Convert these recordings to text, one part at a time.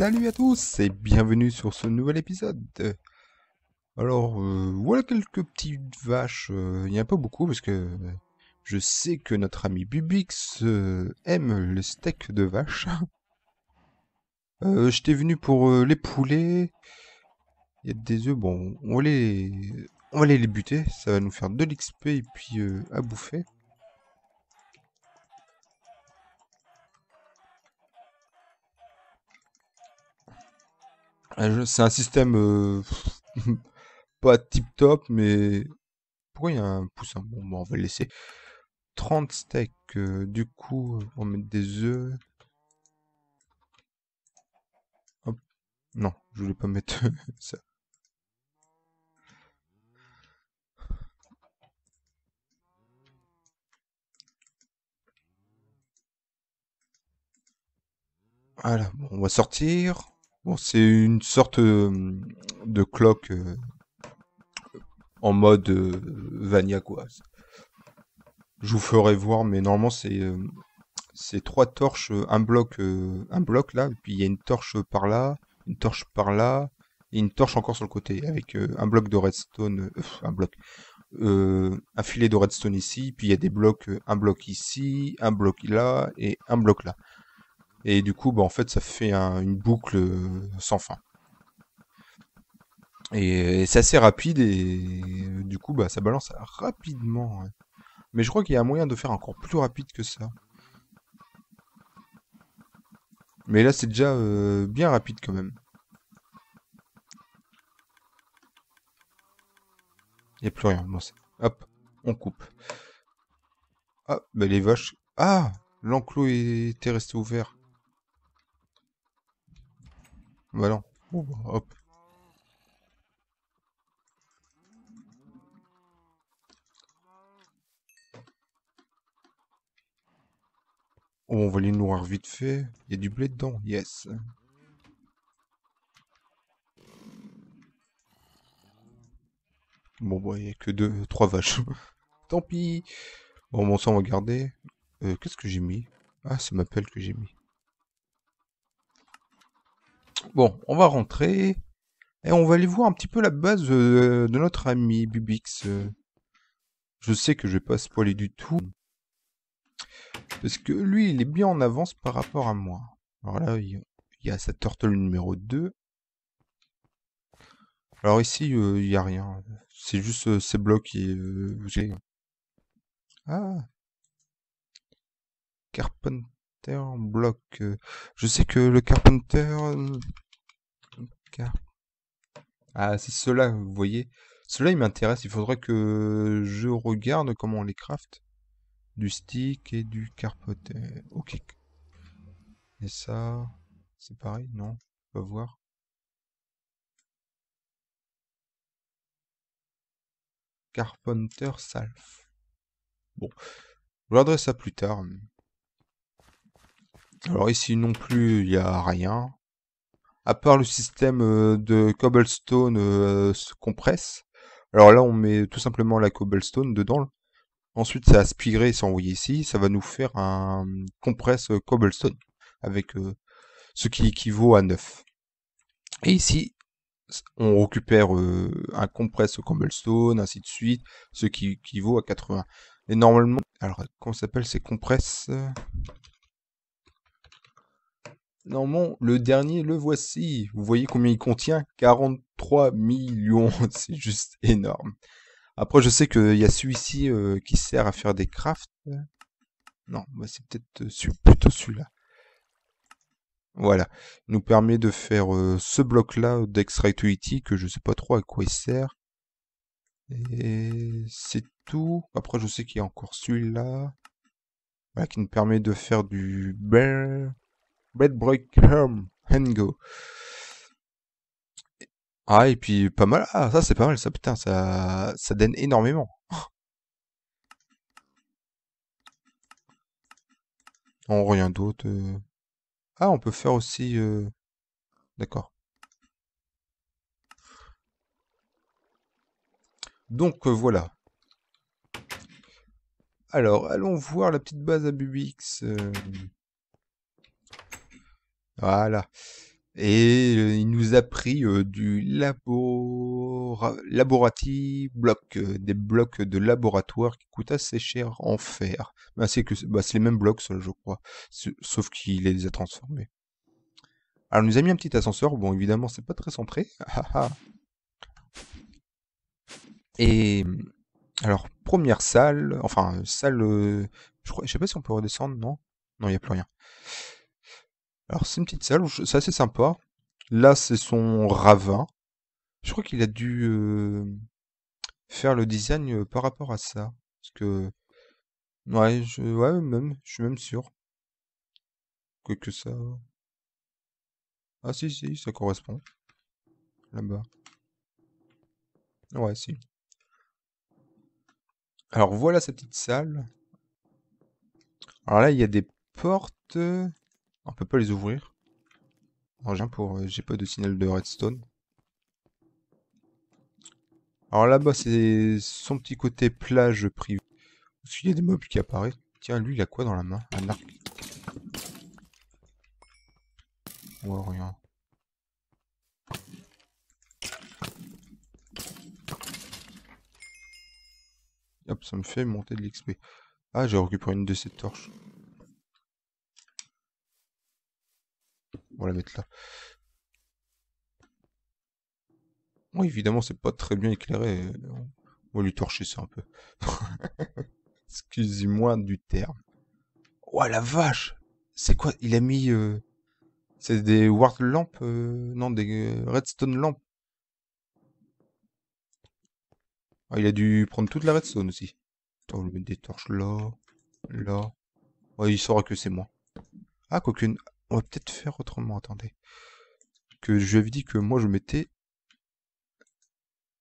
Salut à tous et bienvenue sur ce nouvel épisode. Alors euh, voilà quelques petites vaches, euh, il n'y en a pas beaucoup parce que euh, je sais que notre ami Bubix aime le steak de vache. J'étais venu pour les poulets. Il y a des œufs, bon, on va les, va les buter, ça va nous faire de l'XP et puis à bouffer. C'est un système euh, pas tip top, mais pourquoi il y a un poussin bon, bah, on va le laisser. 30 steaks, euh, du coup, on va mettre des œufs. Hop. Non, je voulais pas mettre ça. Voilà, on va sortir. Bon, c'est une sorte euh, de cloque euh, en mode euh, Vania Je vous ferai voir, mais normalement c'est c'est trois torches, un bloc, un bloc là, puis il y a une torche par là, une torche par là, et une torche encore sur le côté avec un bloc de redstone, bloc, un filet de redstone ici, puis il y a des blocs, un bloc ici, un bloc là et un bloc là. Et du coup, bah, en fait, ça fait une boucle euh, sans fin. Et, c'est assez rapide et euh, du coup, bah, ça balance rapidement. Mais je crois qu'il y a un moyen de faire encore plus rapide que ça. Mais là, c'est déjà euh, bien rapide quand même. Il n'y a plus rien. Hop, on coupe. Ah, bah les vaches... Ah L'enclos était resté ouvert. Voilà. Bah hop. Oh, on va les vite fait. Il y a du blé dedans, yes. Bon, bah, il n'y a que deux, trois vaches. Tant pis. Bon, bon, on va garder. Euh, qu'est-ce que j'ai mis Ah, c'est ma que j'ai mis. Bon, on va rentrer et on va aller voir un petit peu la base euh, de notre ami Bubix. Euh, je sais que je vais pas spoiler du tout. Parce que lui, il est bien en avance par rapport à moi. Alors là, il y a sa turtle numéro 2. Alors ici, euh, il n'y a rien. C'est juste ces blocs qui... ah Carpenter bloc. Euh, je sais que le Carpenter... Euh, ah, c'est cela, vous voyez. Cela, il m'intéresse. Il faudrait que je regarde comment on les craft. Du stick et du Carpenter. Ok. Et ça, c'est pareil, non On va voir. Carpenter self. Bon, je regarderai ça plus tard. Alors ici non plus, il n'y a rien. À part le système euh, de cobblestone euh, se compresse. Alors là, on met tout simplement la cobblestone dedans. Ensuite, ça aspiré et s'envoyer ici. Ça va nous faire un compresse euh, cobblestone avec ce qui équivaut à 9. Et ici, on récupère un compresse cobblestone, ainsi de suite, ce qui équivaut à 80. Et normalement, alors comment s'appelle ces compresses non, le dernier, le voici. Vous voyez combien il contient 43 millions. C'est juste énorme. Après, je sais qu'il y a celui-ci euh, qui sert à faire des crafts. Non, bah, c'est peut-être euh, plutôt celui-là. Voilà. Il nous permet de faire euh, ce bloc-là d'extractuity que je sais pas trop à quoi il sert. Et c'est tout. Après, je sais qu'il y a encore celui-là. Voilà, qui nous permet de faire du break, and go. Ah, et puis pas mal. Ah, ça c'est pas mal, ça putain, ça, ça donne énormément. Non oh, rien d'autre. Euh. Ah, on peut faire aussi. Euh, d'accord. Donc euh, voilà. Alors, allons voir la petite base à Bubix. Voilà. Et il nous a pris du laboratoire, bloc, des blocs de laboratoire qui coûte assez cher en fer. Ben, c'est que bah, les mêmes blocs, je crois, sauf qu'il les a transformés. Alors, il nous a mis un petit ascenseur. Bon, évidemment, c'est pas très centré. Et mmh, alors, première salle, enfin salle, je sais pas si on peut redescendre, non Non, il n'y a plus rien. Alors, c'est une petite salle, où c'est assez sympa. Là, c'est son ravin. Je crois qu'il a dû euh, faire le design euh, par rapport à ça. Parce que. Ouais, je, ouais, même, je suis même sûr. Que, que ça. Ah, si, si, ça correspond. Là-bas. Ouais, si. Alors, voilà cette petite salle. Alors là, il y a des portes. On peut pas les ouvrir. pour. Euh, j'ai pas de signal de redstone. Alors là-bas, c'est son petit côté plage privée. ce qu'il y a des mobs qui apparaissent. Tiens, lui, il a quoi dans la main Un arc. Ou rien. Hop, ça me fait monter de l'XP. Ah, j'ai récupéré une de ces torches. on la mettre là. évidemment, c'est pas très bien éclairé. On va lui torcher ça un peu. Excusez-moi du terme. Oh la vache C'est quoi Il a mis... Euh, c'est des ward lampes euh, Non, des redstone lampes. Ah, il a dû prendre toute la redstone aussi. Attends, on lui met des torches là, là. Ouais, il saura que c'est moi. Ah, qu'aucune on va peut-être faire autrement, attendez. Que je lui avais dit que moi je mettais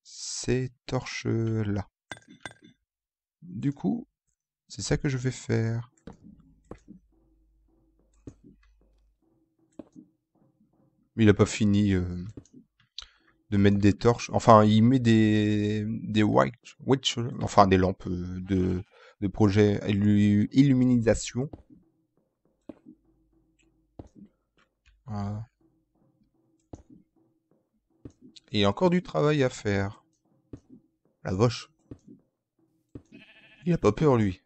ces torches là. Du coup, c'est ça que je vais faire. Il n'a pas fini euh, de mettre des torches. Enfin, il met des, des white, enfin des lampes euh, de, de projet illuminisation Et il y a encore du travail à faire. La vache. Il a pas peur, lui.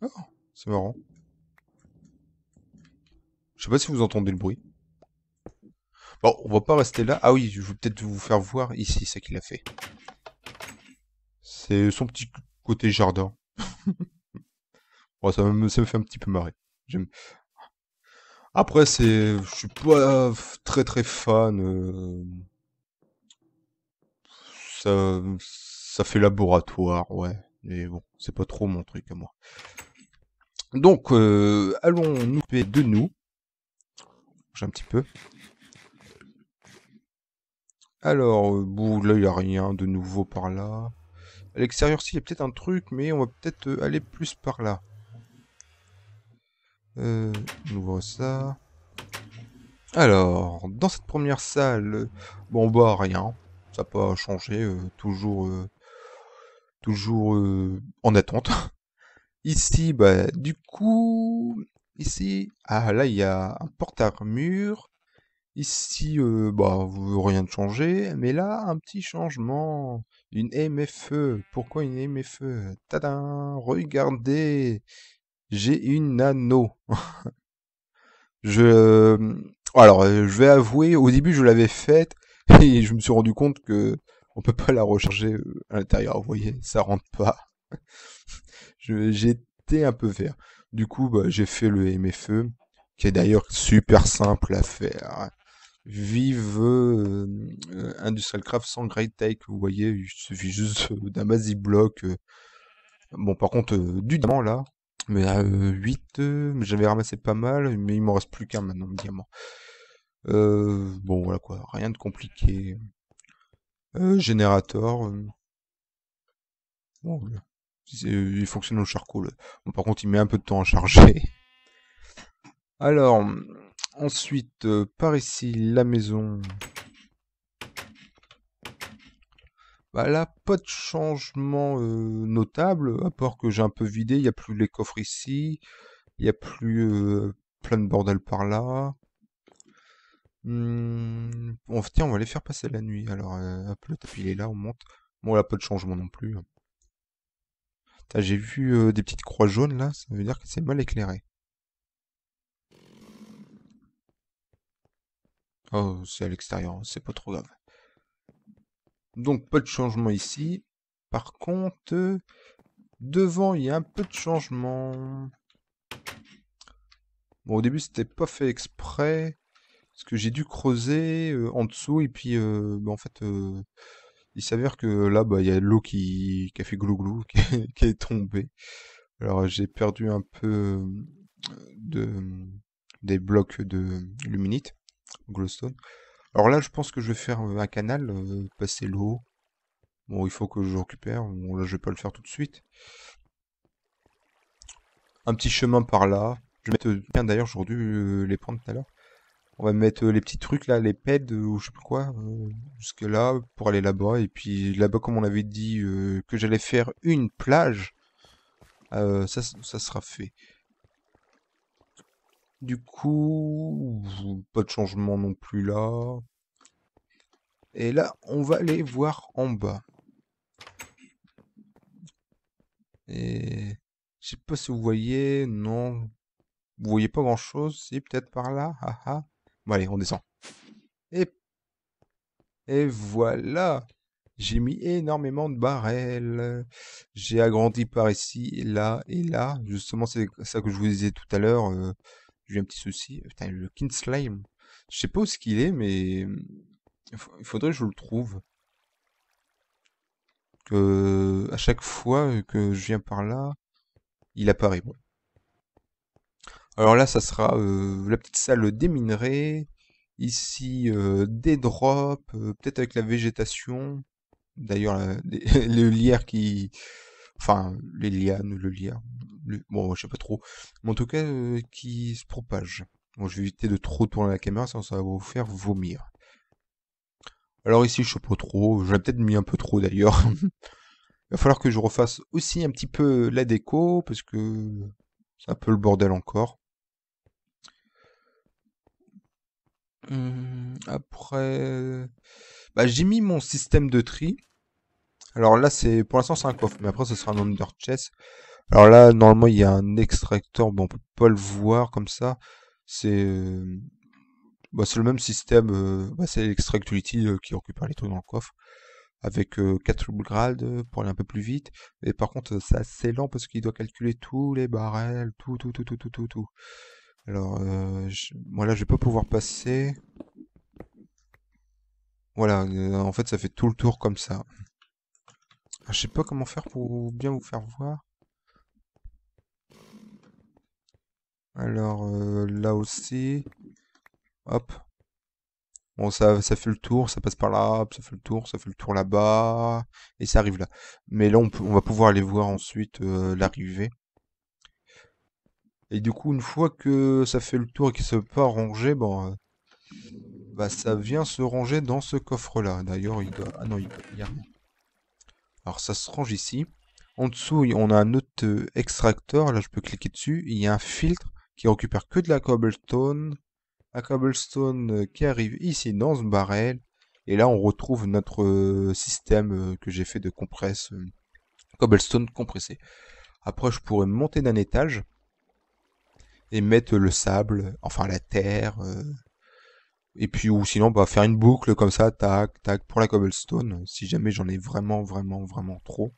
Oh, c'est marrant. Je sais pas si vous entendez le bruit. Bon, on va pas rester là. Ah oui, je vais peut-être vous faire voir ici ce qu'il a fait. C'est son petit côté jardin. ça me, fait un petit peu marrer. Après, c'est, je suis pas très très fan. Euh, ça, fait laboratoire, ouais. Mais bon, c'est pas trop mon truc à moi. Donc, euh, allons nous de nous. J'ai un petit peu. Alors, euh, là, il n'y a rien de nouveau par là. À l'extérieur, si, il y a peut-être un truc, mais on va peut-être euh, aller plus par là. on euh, ouvre ça. Alors, dans cette première salle, bon, bah, rien. Ça n'a pas changé. toujours toujours en attente. Ici, bah, du coup... Ici, ah là, il y a un porte-armure. Ici, euh, bah, vous- rien de changé, mais là, un petit changement. Une MFE. Pourquoi une MFE Tadam Regardez J'ai une anneau. je... Euh, alors, euh, je vais avouer, au début, je l'avais faite, et je me suis rendu compte que on peut pas la recharger à l'intérieur, vous voyez, ça rentre pas. J'étais un peu vert. Du coup, bah, j'ai fait le MFE, qui est d'ailleurs super simple à faire vive euh, euh, Industrial Craft sans Great take, Vous voyez, il suffit juste euh, d'un basic bloc Bon, par contre, du diamant là. Mais à 8, j'avais ramassé pas mal, mais il m'en reste plus qu'un maintenant, de diamant. bon, voilà quoi, rien de compliqué. générateur. Bon, oh, il fonctionne au charcoal. Bon, par contre, il met un peu de temps à charger. Alors, Ensuite, euh, par ici, la maison. Voilà, bah là, pas de changement euh, notable, à part que j'ai un peu vidé. Il n'y a plus les coffres ici. Il n'y a plus euh, plein de bordel par là. Hmm, on, on va les faire passer la nuit. Alors, hop, le tapis il est là, on monte. Bon, là, pas de changement non plus. Hein. J'ai vu des petites croix jaunes là, ça veut dire que c'est mal éclairé. Oh, c'est à l'extérieur, c'est pas trop grave. Donc, pas de changement ici. Par contre, devant, il y a un peu de changement. Bon, au début, c'était pas fait exprès. Parce que j'ai dû creuser euh, en dessous, et puis, euh, bah, en fait, euh, il s'avère que là, bah, il y a l'eau qui... a fait glouglou, qui, est tombée. Alors, j'ai perdu un peu de des blocs de luminite. Glowstone. Alors là, je pense que je vais faire un canal, euh, passer l'eau. Bon, il faut que je récupère. Bon, là, je vais pas le faire tout de suite. Un petit chemin par là. Je vais mettre... Euh, d'ailleurs, j'aurais dû euh, les prendre tout à l'heure. On va mettre les petits trucs là, les pèdes ou je sais plus quoi, jusque là, pour aller là-bas. Et puis là-bas, comme on avait dit que j'allais faire une plage, ça, ça sera fait. Du coup, pas de changement non plus là. Et là, on va aller voir en bas. Et je sais pas si vous voyez, non. Vous voyez pas grand chose, C'est peut-être par là. Ah, ah. Bon allez, on descend. Et, et voilà. J'ai mis énormément de barrels. J'ai agrandi par ici, là et là. Justement, c'est ça que je vous disais tout à l'heure. Euh, j'ai un petit souci. Putain, le King Slime. Je sais pas où ce qu'il est, mais il faudrait que je le trouve. Que euh, à chaque fois que je viens par là, il apparaît. Bon. Alors là, ça sera euh, la petite salle des minerais. Ici, euh, des drops, peut-être avec la végétation. D'ailleurs, le lierre qui, enfin les lianes, le lien, bon je sais pas trop, mais en tout cas euh, qui se propage. Bon, je vais éviter de trop tourner la caméra, sinon ça va vous faire vomir. Alors ici je sais pas trop, J'ai peut-être mis un peu trop d'ailleurs. Il va falloir que je refasse aussi un petit peu la déco, parce que c'est un peu le bordel encore. Hum, après, bah, j'ai mis mon système de tri. Alors là, c'est pour l'instant, c'est un coffre, mais après, ce sera un under chest. Alors là, normalement, il y a un extracteur, bon, on peut pas le voir comme ça. C'est euh, bah, le même système, euh, bah, c'est l'Extract utility euh, qui récupère les trucs dans le coffre. Avec quatre 4 grades pour aller un peu plus vite. Et par contre, c'est assez lent parce qu'il doit calculer tous les barrels, tout, tout, tout, tout, tout, tout, tout. Alors, moi là, je vais pas pouvoir passer. Voilà, en fait, ça fait tout le tour comme ça. Ah, je sais pas comment faire pour bien vous faire voir. Alors, euh, là aussi. Hop. Bon, ça, ça fait le tour, ça passe par là, ça fait le tour, ça fait le tour là-bas, et ça arrive là. Mais là, on, va pouvoir aller voir ensuite euh, l'arrivée. Et du coup, une fois que ça fait le tour et qu'il ne se peut pas ranger, bon, euh, bah, ça vient se ranger dans ce coffre-là. D'ailleurs, il doit... Ah non, il, il y a alors ça se range ici. En dessous, on a un autre euh, extracteur. Là, je peux cliquer dessus. Il y a un filtre qui récupère que de la cobblestone. La cobblestone euh, qui arrive ici dans ce barrel. Et là, on retrouve notre euh, système que j'ai fait de compresse. Cobblestone compressé. Après, je pourrais monter d'un étage et mettre le sable, enfin la terre, et puis, ou sinon, bah, faire une boucle comme ça, tac, tac, pour la cobblestone, si jamais j'en ai vraiment, vraiment, vraiment trop.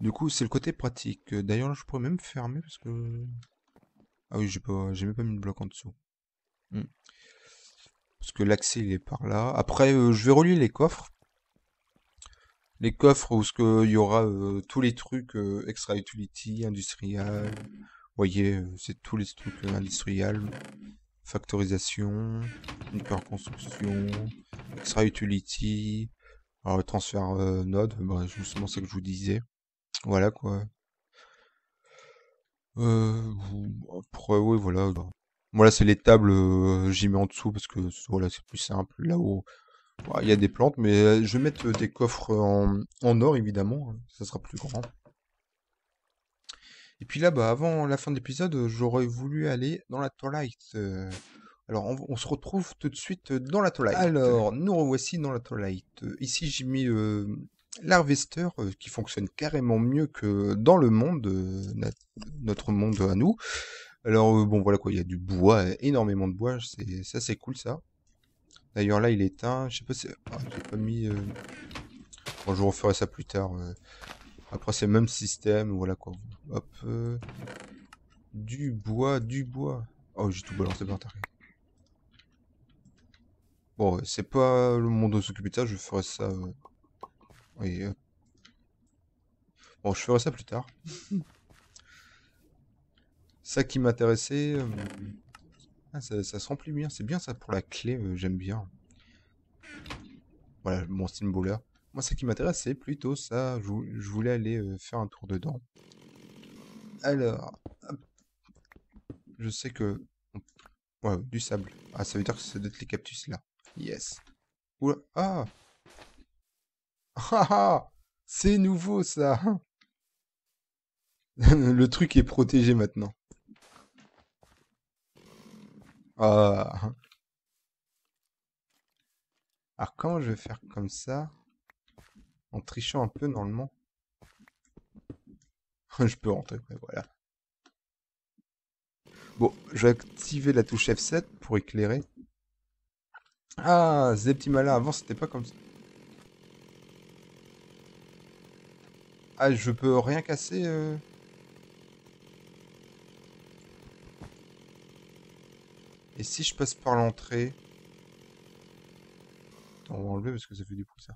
Du coup, c'est le côté pratique. D'ailleurs, je pourrais même fermer parce que... Ah oui, j'ai pas... même pas mis de bloc en dessous. Hmm. Parce que l'accès, il est par là. Après, euh, je vais relier les coffres. Les coffres où il y aura euh, tous les trucs euh, extra utility, industrial. Vous voyez, c'est tous les trucs industriels factorisation, hyperconstruction, extra utility, euh, transfert euh, node, bah, justement c'est que je vous disais. Voilà quoi. Euh, après, oui, voilà. Bah. Voilà, c'est les tables, j'y mets en dessous parce que voilà, c'est plus simple. Là-haut, bah, il y a des plantes, mais je vais mettre des coffres en, or évidemment, hein. ça sera plus grand. Et puis là, bah, avant la fin de l'épisode, j'aurais voulu aller dans la Twilight. Euh. Alors, on, se retrouve tout de suite dans la Twilight. Alors, nous revoici dans la Twilight. ici, j'ai mis euh, euh qui fonctionne carrément mieux que dans le monde, euh, notre monde à nous. Alors, bon, voilà quoi, il y a du bois, énormément de bois. Ça, c'est cool, ça. D'ailleurs, là, il est éteint. Je sais pas si. Ah, j'ai pas mis. Bon, je referai ça plus tard. Après, c'est le même système, voilà quoi. Hop. Euh, du bois, du bois. Oh, j'ai tout balancé par terre. Bon, c'est pas le monde de s'occuper de ça, je ferai ça... Euh, oui, euh. Bon, je ferai ça plus tard. ça qui m'intéressait... Ah, ça, ça, se remplit bien, c'est bien ça pour la clé, j'aime bien. Voilà, mon steam bowler. Moi, ce qui m'intéresse, c'est plutôt ça. Je, voulais aller euh, faire un tour dedans. Alors, je sais que... Ouais, du sable. Ah, ça veut dire que c'est être les cactus, là. Yes. Oula, ah Ah ah C'est nouveau, ça Le truc est protégé, maintenant. Ah Alors, comment je vais faire comme ça en trichant un peu normalement. je peux rentrer, mais voilà. Bon, je vais activer la touche F7 pour éclairer. Ah, malins. avant c'était pas comme ça. Ah, je peux rien casser euh. Et si je passe par l'entrée... On va enlever parce que ça fait du bruit ça.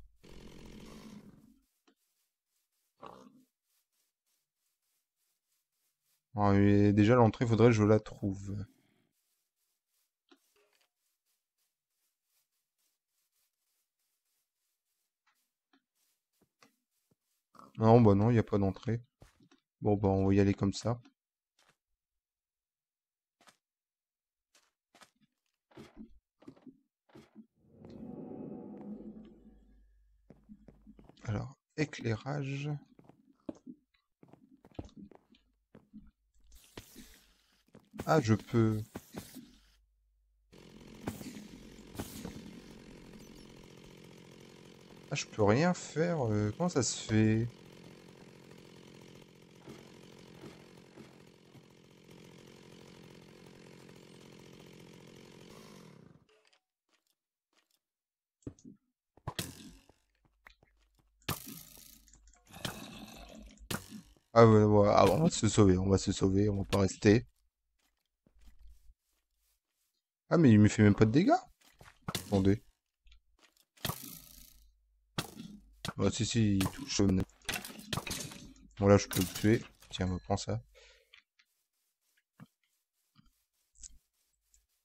déjà, l'entrée, faudrait que je la trouve. Non, bah non, il n'y a pas d'entrée. Bon, bah on va y aller comme ça. Alors, éclairage. Ah, je peux... Ah, je peux rien faire. Euh, comment ça se fait Ah, ouais, ah, on va se sauver, on va se sauver, on va pas rester. Ah, mais il me fait même pas de dégâts. Attendez. Ah si, si, il touche. Bon, là, je peux le tuer. Tiens, me prend ça.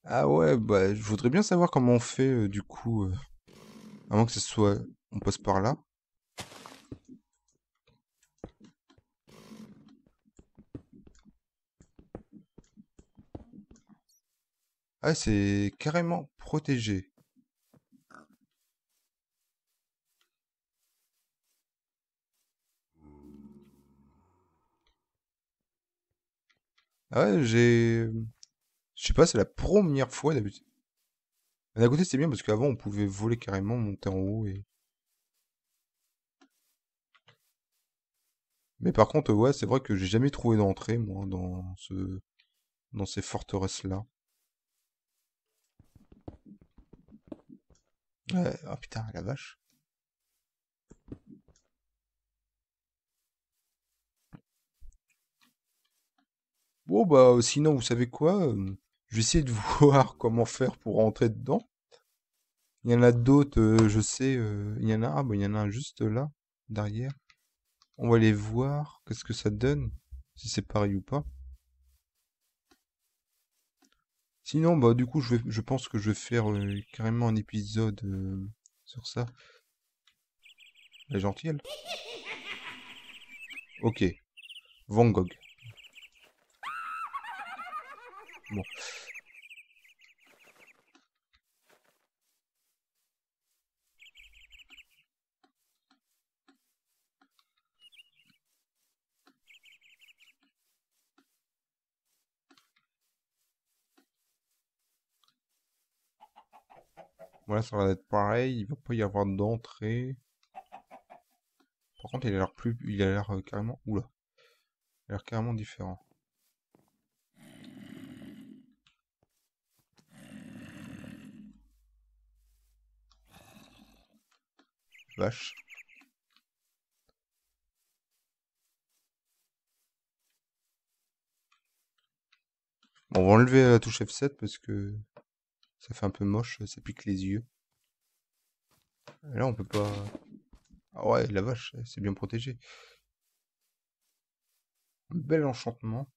Ah ouais, bah, je voudrais bien savoir comment on fait, euh, du coup. avant euh, que ce soit... On passe par là. Ah, c'est carrément protégé. Ah ouais, j'ai... Je sais pas, c'est la première fois d'habitude. D'un côté, c'est bien parce qu'avant, on pouvait voler carrément, monter en haut et... Mais par contre, ouais, c'est vrai que j'ai jamais trouvé d'entrée, moi, dans ce... dans ces forteresses-là. Ah Oh putain, la vache. Bon, bah, sinon, vous savez quoi euh, Je vais essayer de voir comment faire pour rentrer dedans. Il y en a d'autres, euh, je sais. Euh, il y en a, ah bah, il y en a un juste là, derrière. On va aller voir, qu'est-ce que ça donne, si c'est pareil ou pas. Sinon, bah, du coup, je, je pense que je vais faire euh, carrément un épisode euh, sur ça. Elle est gentille, Ok. Van Gogh. Bon. Voilà, ça va être pareil. Il va pas y avoir d'entrée. Par contre, il a l'air plus... Il a l'air euh, carrément... Oula. Il a l'air carrément différent. Vache. Bon, on va enlever la touche F7 parce que ça fait un peu moche, ça pique les yeux. Là, on peut pas... Ah ouais, la vache, c'est bien protégé. bel enchantement.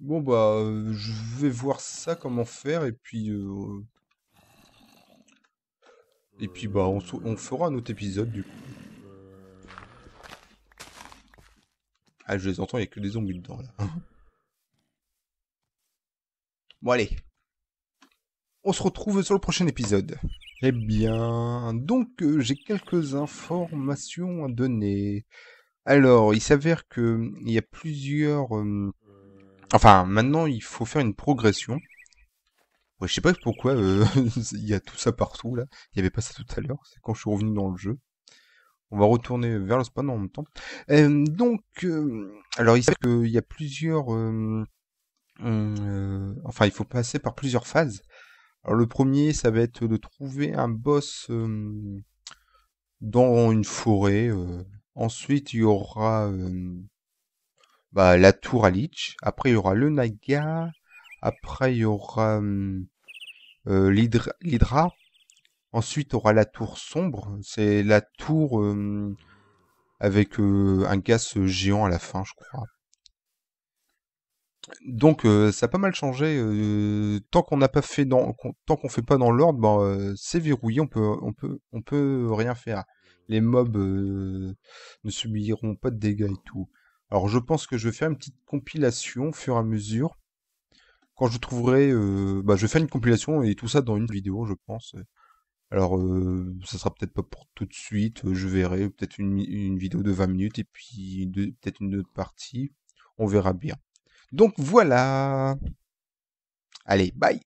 Bon bah, euh, je vais voir ça, comment faire, et puis... Euh, et puis bah, on, on fera un autre épisode du coup. Ah, je les entends, il n'y a que des zombies dedans, là. bon, allez. On se retrouve sur le prochain épisode. Eh bien, donc, euh, j'ai quelques informations à donner. Alors, il s'avère que euh, il y a plusieurs... Euh, enfin, maintenant, il faut faire une progression. Je je sais pas pourquoi il y a tout ça partout là. Il n'y avait pas ça tout à l'heure. C'est quand je suis revenu dans le jeu. On va retourner vers le spawn en même temps. Euh, donc, euh, alors il sait qu'il y a plusieurs... Euh, hum, enfin, il faut passer par plusieurs phases. Alors le premier, ça va être de trouver un boss hum, dans une forêt. Ensuite, il y aura hum, bah, la tour à Lich. Après, il y aura le Naga. Après, il y aura l'Hydra. Ensuite, aura la tour sombre. C'est la tour euh, avec euh, un gaz euh, géant à la fin, je crois. Donc ça a pas mal changé. tant qu'on n'a pas fait dans, tant qu'on fait pas dans l'ordre, ben, c'est verrouillé. On peut, on peut, on peut rien faire. Les mobs ne subiront pas de dégâts et tout. Alors je pense que je vais faire une petite compilation au fur et à mesure. Quand je trouverai, bah, je vais faire une compilation et tout ça dans une vidéo, je pense. Alors, euh, ça sera peut-être pas pour tout de suite, euh, je verrai, peut-être une, vidéo de 20 minutes et puis peut-être une autre partie, on verra bien. Donc voilà Allez, bye